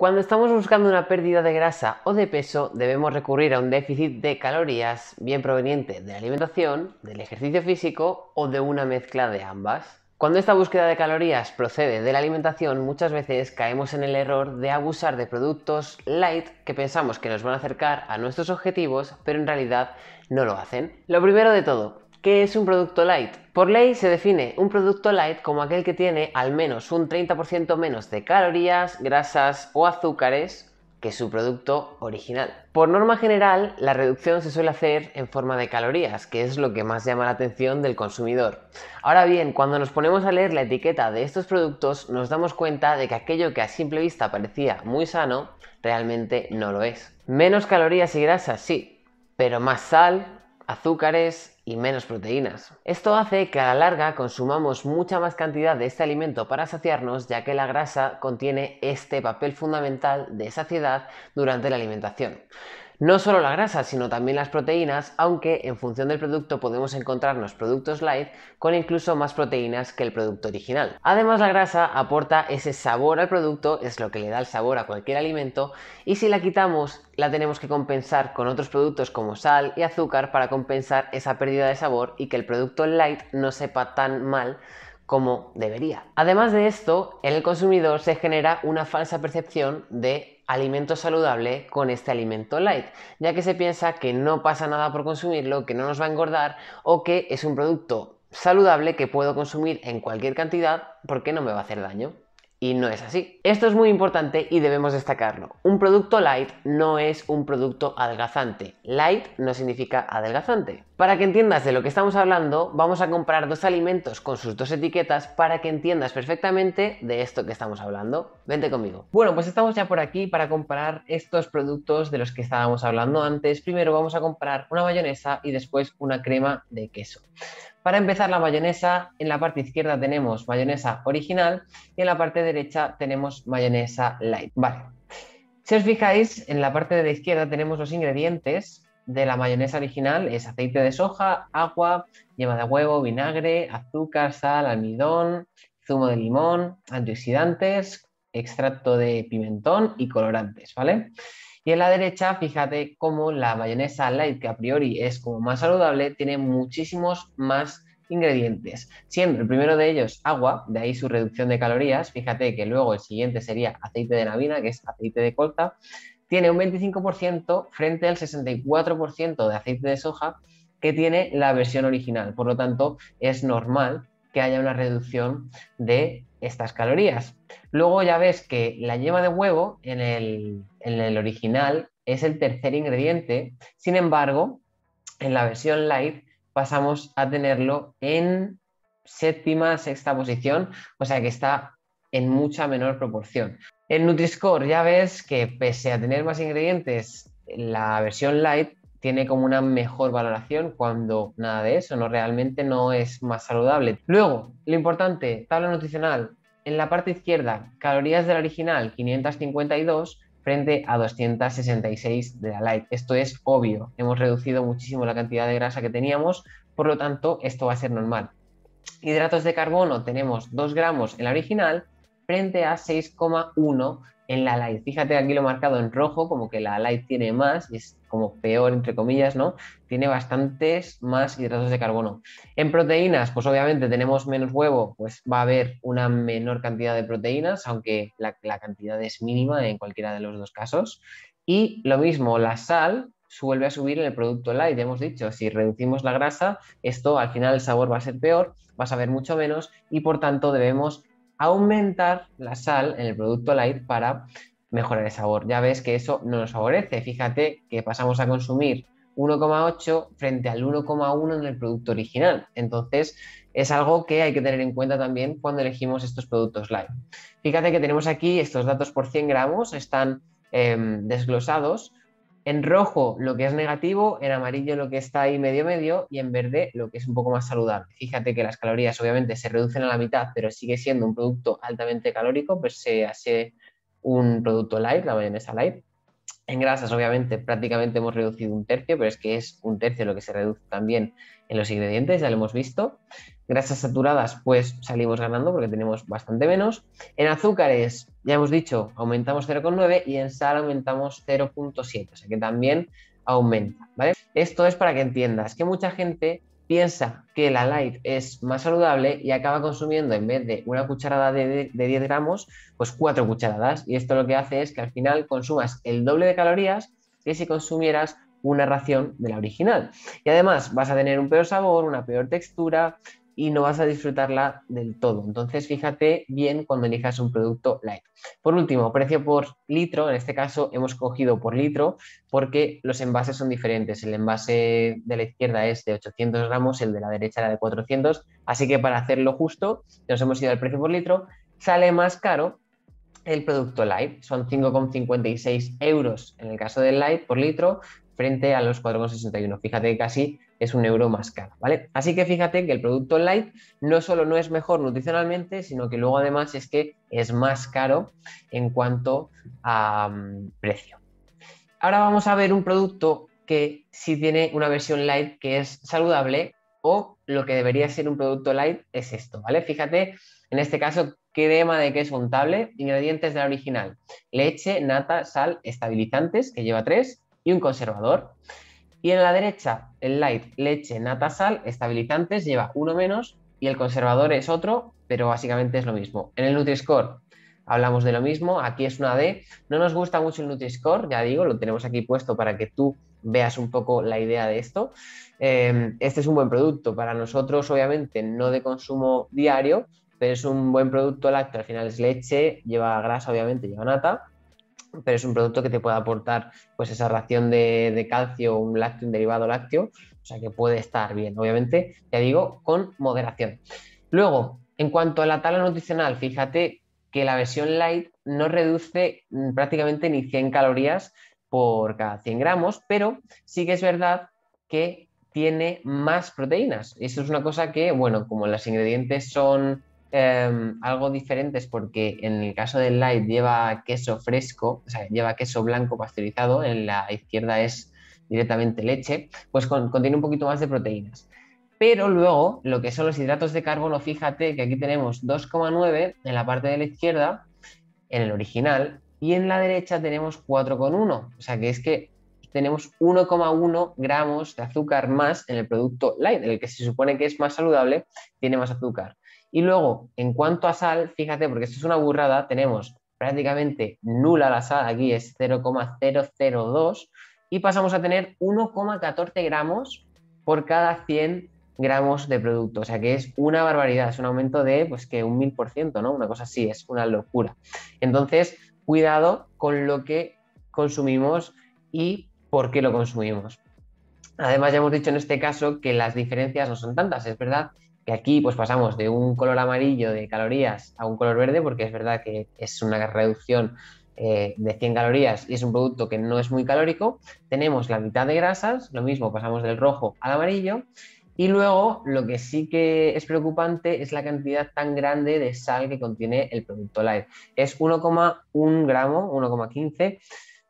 Cuando estamos buscando una pérdida de grasa o de peso, debemos recurrir a un déficit de calorías bien proveniente de la alimentación, del ejercicio físico o de una mezcla de ambas. Cuando esta búsqueda de calorías procede de la alimentación, muchas veces caemos en el error de abusar de productos light que pensamos que nos van a acercar a nuestros objetivos, pero en realidad no lo hacen. Lo primero de todo, ¿Qué es un producto light? Por ley se define un producto light como aquel que tiene al menos un 30% menos de calorías, grasas o azúcares que su producto original. Por norma general, la reducción se suele hacer en forma de calorías, que es lo que más llama la atención del consumidor. Ahora bien, cuando nos ponemos a leer la etiqueta de estos productos, nos damos cuenta de que aquello que a simple vista parecía muy sano, realmente no lo es. Menos calorías y grasas, sí, pero más sal, azúcares, y menos proteínas. Esto hace que a la larga consumamos mucha más cantidad de este alimento para saciarnos, ya que la grasa contiene este papel fundamental de saciedad durante la alimentación. No solo la grasa, sino también las proteínas, aunque en función del producto podemos encontrarnos productos light con incluso más proteínas que el producto original. Además, la grasa aporta ese sabor al producto, es lo que le da el sabor a cualquier alimento, y si la quitamos, la tenemos que compensar con otros productos como sal y azúcar para compensar esa pérdida de sabor y que el producto light no sepa tan mal como debería. Además de esto, en el consumidor se genera una falsa percepción de alimento saludable con este alimento light, ya que se piensa que no pasa nada por consumirlo, que no nos va a engordar o que es un producto saludable que puedo consumir en cualquier cantidad porque no me va a hacer daño. Y no es así. Esto es muy importante y debemos destacarlo. Un producto light no es un producto adelgazante. Light no significa adelgazante. Para que entiendas de lo que estamos hablando, vamos a comprar dos alimentos con sus dos etiquetas para que entiendas perfectamente de esto que estamos hablando. Vente conmigo. Bueno, pues estamos ya por aquí para comparar estos productos de los que estábamos hablando antes. Primero vamos a comprar una mayonesa y después una crema de queso. Para empezar la mayonesa, en la parte izquierda tenemos mayonesa original y en la parte derecha tenemos mayonesa light. Vale. Si os fijáis, en la parte de la izquierda tenemos los ingredientes de la mayonesa original, es aceite de soja, agua, yema de huevo, vinagre, azúcar, sal, almidón, zumo de limón, antioxidantes, extracto de pimentón y colorantes, ¿vale? Y en la derecha, fíjate cómo la mayonesa light, que a priori es como más saludable, tiene muchísimos más ingredientes, siendo el primero de ellos agua, de ahí su reducción de calorías, fíjate que luego el siguiente sería aceite de navina, que es aceite de colza, tiene un 25% frente al 64% de aceite de soja que tiene la versión original, por lo tanto es normal que haya una reducción de estas calorías. Luego ya ves que la yema de huevo en el, original es el tercer ingrediente, sin embargo, en la versión light pasamos a tenerlo en séptima, sexta posición, o sea que está en mucha menor proporción. En nutri ya ves que pese a tener más ingredientes, la versión light tiene como una mejor valoración cuando nada de eso, no realmente no es más saludable. Luego, lo importante, tabla nutricional. En la parte izquierda, calorías del original 552 frente a 266 de la light. Esto es obvio, hemos reducido muchísimo la cantidad de grasa que teníamos, por lo tanto esto va a ser normal. Hidratos de carbono tenemos 2 gramos en la original frente a 6,1 en la light. Fíjate aquí lo marcado en rojo, como que la light tiene más, y es como peor, entre comillas, ¿no? Tiene bastantes más hidratos de carbono. En proteínas, pues obviamente tenemos menos huevo, pues va a haber una menor cantidad de proteínas, aunque la, cantidad es mínima en cualquiera de los dos casos. Y lo mismo, la sal vuelve a subir en el producto light, hemos dicho, si reducimos la grasa, esto al final el sabor va a ser peor, vas a ver mucho menos y por tanto debemos aumentar la sal en el producto light para mejorar el sabor. Ya ves que eso no nos favorece. Fíjate que pasamos a consumir 1,8 frente al 1,1 en el producto original. Entonces, es algo que hay que tener en cuenta también cuando elegimos estos productos light. Fíjate que tenemos aquí estos datos por 100 gramos, están em, desglosados en rojo lo que es negativo, en amarillo lo que está ahí medio medio y en verde lo que es un poco más saludable. Fíjate que las calorías obviamente se reducen a la mitad, pero sigue siendo un producto altamente calórico, pues se hace un producto light, la mayonesa light, en grasas, obviamente, prácticamente hemos reducido un tercio, pero es que es un tercio lo que se reduce también en los ingredientes, ya lo hemos visto. Grasas saturadas, pues salimos ganando porque tenemos bastante menos. En azúcares, ya hemos dicho, aumentamos 0,9 y en sal aumentamos 0,7, o sea que también aumenta, ¿vale? Esto es para que entiendas que mucha gente piensa que la light es más saludable y acaba consumiendo en vez de una cucharada de, 10 gramos, pues cuatro cucharadas. Y esto lo que hace es que al final consumas el doble de calorías que si consumieras una ración de la original. Y además vas a tener un peor sabor, una peor textura, y no vas a disfrutarla del todo. Entonces, fíjate bien cuando elijas un producto light. Por último, precio por litro. En este caso, hemos cogido por litro porque los envases son diferentes. El envase de la izquierda es de 800 gramos, el de la derecha era de 400. Así que para hacerlo justo, nos hemos ido al precio por litro. Sale más caro el producto light. Son 5,56 euros en el caso del light por litro, frente a los 4,61. Fíjate que casi es un euro más caro, ¿vale? Así que fíjate que el producto light no solo no es mejor nutricionalmente, sino que luego además es que es más caro en cuanto a mm, precio. Ahora vamos a ver un producto que sí tiene una versión light que es saludable o lo que debería ser un producto light es esto, ¿vale? Fíjate, en este caso, crema de es untable, ingredientes de la original, leche, nata, sal, estabilizantes, que lleva tres, y un conservador. Y en la derecha, el light, leche, nata, sal, estabilizantes, lleva uno menos y el conservador es otro, pero básicamente es lo mismo. En el Nutri-Score hablamos de lo mismo, aquí es una D. No nos gusta mucho el Nutri-Score, ya digo, lo tenemos aquí puesto para que tú veas un poco la idea de esto. Em, este es un buen producto para nosotros, obviamente, no de consumo diario, pero es un buen producto lácteo. Al final es leche, lleva grasa, obviamente, lleva nata pero es un producto que te puede aportar pues esa ración de, calcio, un lácteo, un derivado lácteo, o sea que puede estar bien, obviamente, ya digo, con moderación. Luego, en cuanto a la tabla nutricional, fíjate que la versión light no reduce mm, prácticamente ni 100 calorías por cada 100 gramos, pero sí que es verdad que tiene más proteínas. Eso es una cosa que, bueno, como los ingredientes son Em, algo diferentes porque en el caso del light lleva queso fresco, o sea, lleva queso blanco pasteurizado, en la izquierda es directamente leche, pues contiene un poquito más de proteínas. Pero luego, lo que son los hidratos de carbono, fíjate que aquí tenemos 2,9 en la parte de la izquierda, en el original, y en la derecha tenemos 4,1. O sea que es que tenemos 1,1 gramos de azúcar más en el producto light, en el que se supone que es más saludable, tiene más azúcar. Y luego, en cuanto a sal, fíjate, porque esto es una burrada, tenemos prácticamente nula la sal, aquí es 0,002, y pasamos a tener 1,14 gramos por cada 100 gramos de producto. O sea que es una barbaridad, es un aumento de pues que un 1000% ¿no? Una cosa así, es una locura. Entonces, cuidado con lo que consumimos y por qué lo consumimos. Además, ya hemos dicho en este caso que las diferencias no son tantas, es verdad y aquí pues pasamos de un color amarillo de calorías a un color verde, porque es verdad que es una reducción eh, de 100 calorías y es un producto que no es muy calórico. Tenemos la mitad de grasas, lo mismo, pasamos del rojo al amarillo. Y luego lo que sí que es preocupante es la cantidad tan grande de sal que contiene el producto light. Es 1,1 gramo, 1,15.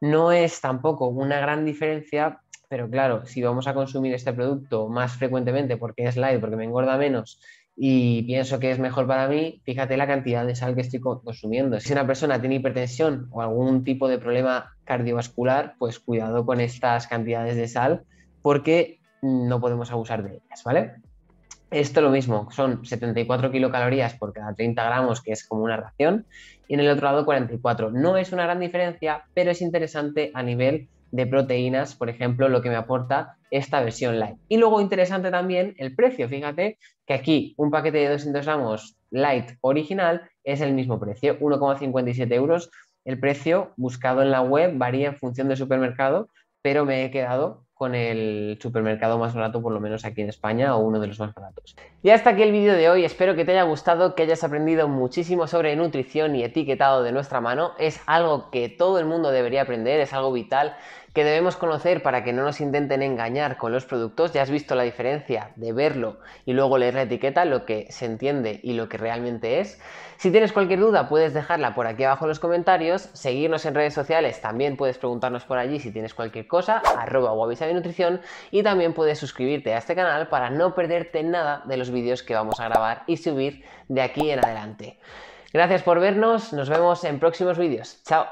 No es tampoco una gran diferencia, pero claro, si vamos a consumir este producto más frecuentemente porque es light, porque me engorda menos y pienso que es mejor para mí, fíjate la cantidad de sal que estoy consumiendo. Si una persona tiene hipertensión o algún tipo de problema cardiovascular, pues cuidado con estas cantidades de sal porque no podemos abusar de ellas, ¿vale? Esto lo mismo, son 74 kilocalorías por cada 30 gramos, que es como una ración, y en el otro lado 44. No es una gran diferencia, pero es interesante a nivel de proteínas, por ejemplo, lo que me aporta esta versión light. Y luego interesante también el precio. Fíjate que aquí un paquete de 200 gramos light original es el mismo precio, 1,57 euros. El precio buscado en la web varía en función del supermercado, pero me he quedado con el supermercado más barato, por lo menos aquí en España, o uno de los más baratos. Y hasta aquí el vídeo de hoy, espero que te haya gustado, que hayas aprendido muchísimo sobre nutrición y etiquetado de nuestra mano, es algo que todo el mundo debería aprender, es algo vital que debemos conocer para que no nos intenten engañar con los productos, ya has visto la diferencia de verlo y luego leer la etiqueta, lo que se entiende y lo que realmente es. Si tienes cualquier duda puedes dejarla por aquí abajo en los comentarios, seguirnos en redes sociales, también puedes preguntarnos por allí si tienes cualquier cosa, arroba nutrición y también puedes suscribirte a este canal para no perderte nada de los vídeos que vamos a grabar y subir de aquí en adelante. Gracias por vernos, nos vemos en próximos vídeos. Chao.